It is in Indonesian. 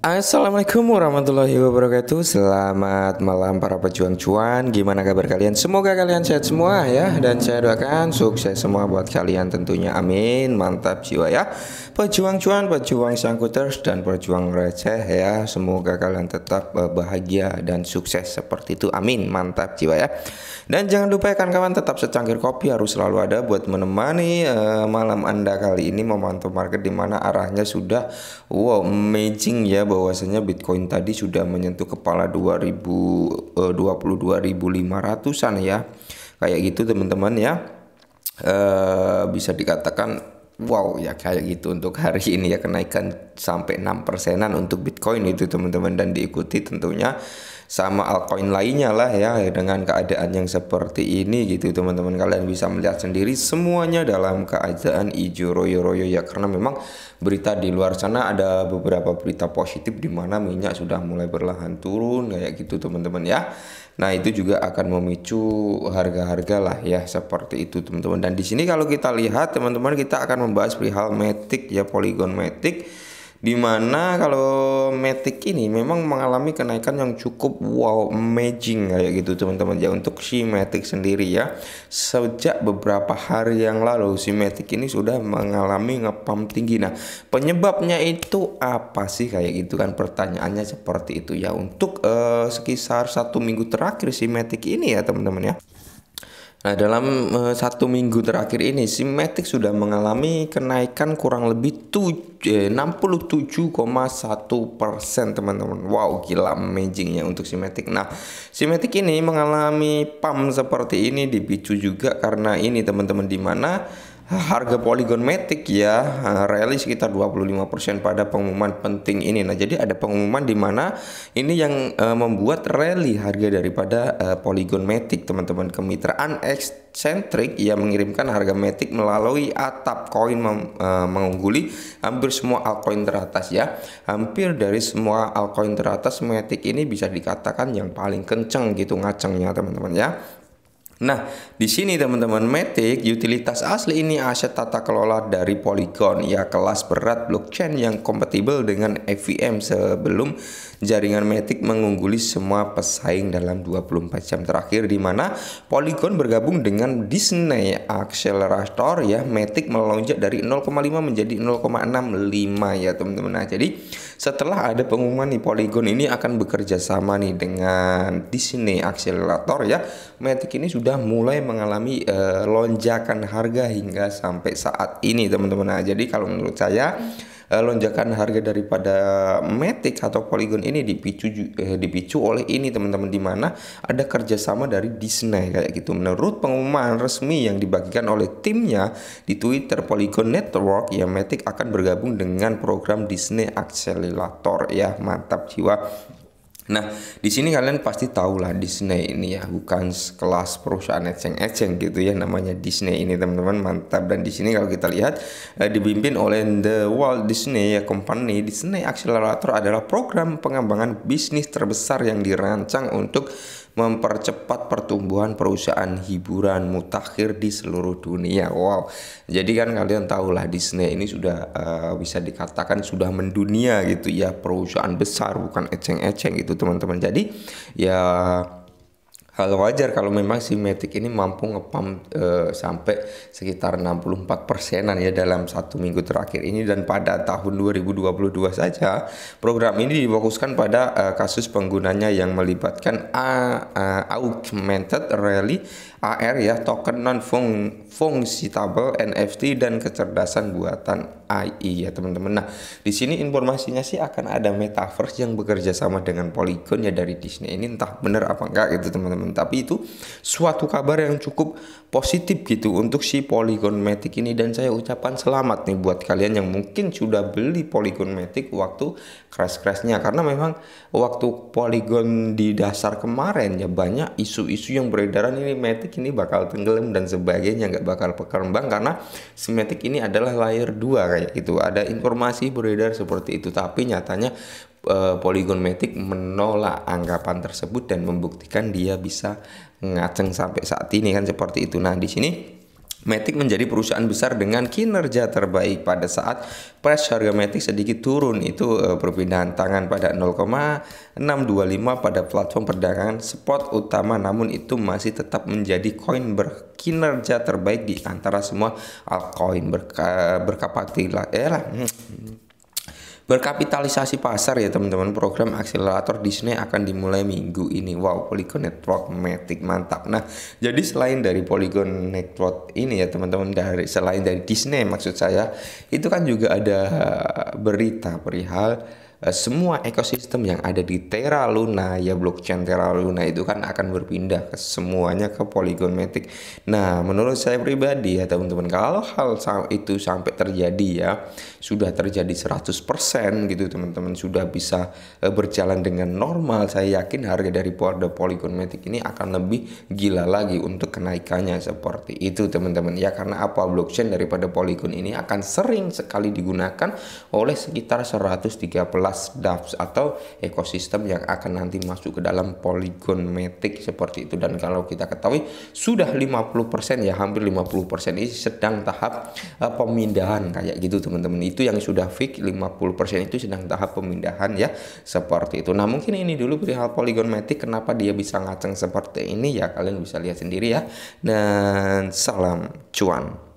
Assalamualaikum warahmatullahi wabarakatuh Selamat malam para pejuang cuan Gimana kabar kalian? Semoga kalian sehat semua ya Dan saya doakan sukses semua buat kalian tentunya Amin Mantap jiwa ya Pejuang cuan, pejuang sangkuters dan pejuang receh ya Semoga kalian tetap eh, bahagia dan sukses seperti itu Amin Mantap jiwa ya Dan jangan lupa ya kawan-kawan tetap secangkir kopi harus selalu ada Buat menemani uh, malam anda kali ini Memantau market dimana arahnya sudah Wow amazing ya bahwasanya Bitcoin tadi sudah menyentuh kepala 2000 22.500-an eh, ya. Kayak gitu teman-teman ya. Eh, bisa dikatakan wow ya kayak gitu untuk hari ini ya kenaikan sampai 6 persenan untuk Bitcoin itu teman-teman dan diikuti tentunya sama altcoin lainnya lah ya dengan keadaan yang seperti ini gitu teman-teman kalian bisa melihat sendiri semuanya dalam keadaan ijo royo-royo ya karena memang berita di luar sana ada beberapa berita positif di mana minyak sudah mulai berlahan turun kayak gitu teman-teman ya Nah, itu juga akan memicu harga-harga lah ya seperti itu teman-teman. Dan di sini kalau kita lihat teman-teman kita akan membahas perihal metik ya poligon metik Dimana kalau Matic ini memang mengalami kenaikan yang cukup wow amazing kayak gitu teman-teman ya untuk si Matic sendiri ya. Sejak beberapa hari yang lalu si Matic ini sudah mengalami ngepam tinggi. Nah penyebabnya itu apa sih kayak gitu kan pertanyaannya seperti itu ya untuk uh, eh, sekisar satu minggu terakhir si Matic ini ya teman-teman ya. Nah, dalam uh, satu minggu terakhir ini, Simetik sudah mengalami kenaikan kurang lebih eh, 67,1 persen, teman-teman. Wow, gila amazingnya untuk Simetik. Nah, Simetik ini mengalami pump seperti ini dipicu juga karena ini, teman-teman, di mana harga poligon metik ya rally sekitar 25% pada pengumuman penting ini. Nah, jadi ada pengumuman di mana ini yang uh, membuat rally harga daripada uh, e, Polygon Matic, teman-teman. Kemitraan eksentrik yang mengirimkan harga metik melalui atap koin uh, mengungguli hampir semua altcoin teratas ya. Hampir dari semua altcoin teratas metik ini bisa dikatakan yang paling kenceng gitu ngacengnya, teman-teman ya. Nah, di sini teman-teman Metik utilitas asli ini aset tata kelola dari Polygon ya kelas berat blockchain yang kompatibel dengan EVM sebelum jaringan Metik mengungguli semua pesaing dalam 24 jam terakhir di mana Polygon bergabung dengan Disney Accelerator ya Metik melonjak dari 0,5 menjadi 0,65 ya teman-teman. Nah, jadi setelah ada pengumuman nih Polygon ini akan bekerja sama nih dengan Disney Accelerator ya. Metik ini sudah sudah mulai mengalami e, lonjakan harga hingga sampai saat ini teman-teman. Nah, jadi kalau menurut saya e, lonjakan harga daripada Matic atau Polygon ini dipicu e, dipicu oleh ini teman-teman di mana ada kerjasama dari Disney kayak gitu. Menurut pengumuman resmi yang dibagikan oleh timnya di Twitter Polygon Network, ya Matic akan bergabung dengan program Disney Accelerator ya. Mantap jiwa. Nah, di sini kalian pasti tahu lah Disney ini ya, bukan kelas perusahaan eceng-eceng gitu ya namanya Disney ini teman-teman mantap dan di sini kalau kita lihat eh, dipimpin oleh The Walt Disney ya Company. Disney Accelerator adalah program pengembangan bisnis terbesar yang dirancang untuk mempercepat pertumbuhan perusahaan hiburan mutakhir di seluruh dunia. Wow. Jadi kan kalian tahulah Disney ini sudah uh, bisa dikatakan sudah mendunia gitu ya, perusahaan besar bukan eceng-eceng gitu teman-teman. Jadi ya hal wajar kalau memang si Matic ini mampu ngepump uh, eh, sampai sekitar 64 persenan ya dalam satu minggu terakhir ini dan pada tahun 2022 saja program ini difokuskan pada uh, kasus penggunanya yang melibatkan A, uh, augmented rally AR ya token non fung fungsi tabel NFT dan kecerdasan buatan AI ya teman-teman. Nah, di sini informasinya sih akan ada metaverse yang bekerja sama dengan Polygon ya dari Disney ini entah benar apa enggak gitu teman-teman. Tapi itu suatu kabar yang cukup positif gitu untuk si Polygon Matic ini dan saya ucapkan selamat nih buat kalian yang mungkin sudah beli Polygon Matic waktu crash-crashnya karena memang waktu Polygon di dasar kemarin ya banyak isu-isu yang beredar ini Matic ini bakal tenggelam dan sebagainya nggak bakal berkembang karena si Matic ini adalah layer 2 kayak gitu ada informasi beredar seperti itu tapi nyatanya Eh, Polygon Matic menolak anggapan tersebut dan membuktikan dia bisa ngaceng sampai saat ini kan seperti itu. Nah, di sini Matic menjadi perusahaan besar dengan kinerja terbaik pada saat price harga Matic sedikit turun itu eh, perpindahan tangan pada 0,625 pada platform perdagangan spot utama namun itu masih tetap menjadi koin berkinerja terbaik di antara semua altcoin eh, berkapasitas eh lah hmm. Berkapitalisasi pasar ya teman-teman program akselerator Disney akan dimulai minggu ini. Wow, Polygon Network Matic mantap. Nah, jadi selain dari Polygon Network ini ya teman-teman dari selain dari Disney maksud saya, itu kan juga ada berita perihal Eh, semua ekosistem yang ada di Terra Luna ya blockchain Terra Luna itu kan akan berpindah ke semuanya ke Polygon Matic. Nah, menurut saya pribadi ya teman-teman kalau hal itu sampai terjadi ya sudah terjadi 100% gitu teman-teman sudah bisa eh, berjalan dengan normal saya yakin harga dari Polda Polygon Matic ini akan lebih gila lagi untuk kenaikannya seperti itu teman-teman ya karena apa blockchain daripada Polygon ini akan sering sekali digunakan oleh sekitar 130 kelas DAFs atau ekosistem yang akan nanti masuk ke dalam poligon metik seperti itu dan kalau kita ketahui sudah 50% ya hampir 50% ini sedang tahap uh, pemindahan kayak gitu teman-teman itu yang sudah fix 50% itu sedang tahap pemindahan ya seperti itu nah mungkin ini dulu perihal poligon metik kenapa dia bisa ngaceng seperti ini ya kalian bisa lihat sendiri ya dan salam cuan